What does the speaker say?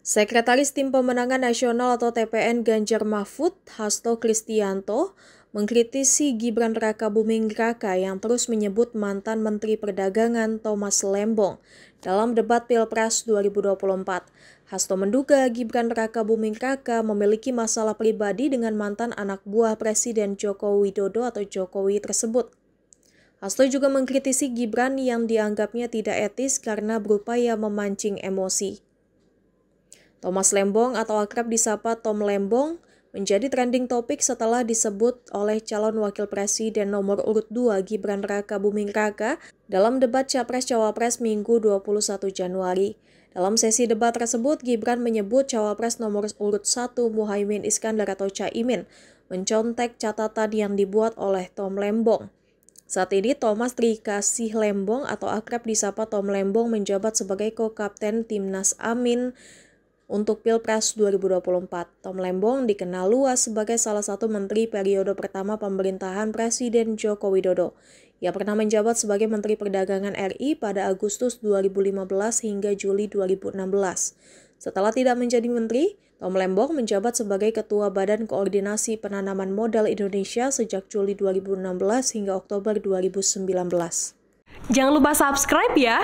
Sekretaris Tim Pemenangan Nasional atau TPN Ganjar Mahfud, Hasto Kristianto, mengkritisi Gibran Raka Buming Raka yang terus menyebut mantan Menteri Perdagangan Thomas Lembong dalam debat Pilpres 2024. Hasto menduga Gibran Raka Buming Raka memiliki masalah pribadi dengan mantan anak buah Presiden Joko Widodo atau Jokowi tersebut. Hasto juga mengkritisi Gibran yang dianggapnya tidak etis karena berupaya memancing emosi. Thomas Lembong atau akrab disapa Tom Lembong menjadi trending topik setelah disebut oleh calon wakil presiden nomor urut 2 Gibran Raka Buming Raka dalam debat Capres-Cawapres Minggu 21 Januari. Dalam sesi debat tersebut, Gibran menyebut cawapres nomor urut 1 Muhaimin Iskandar atau Caimin mencontek catatan yang dibuat oleh Tom Lembong. Saat ini Thomas Trikasih Lembong atau akrab disapa Tom Lembong menjabat sebagai ko-kapten Timnas Amin untuk Pilpres 2024, Tom Lembong dikenal luas sebagai salah satu menteri periode pertama pemerintahan Presiden Joko Widodo. Ia pernah menjabat sebagai Menteri Perdagangan RI pada Agustus 2015 hingga Juli 2016. Setelah tidak menjadi menteri, Tom Lembong menjabat sebagai Ketua Badan Koordinasi Penanaman Modal Indonesia sejak Juli 2016 hingga Oktober 2019. Jangan lupa subscribe ya!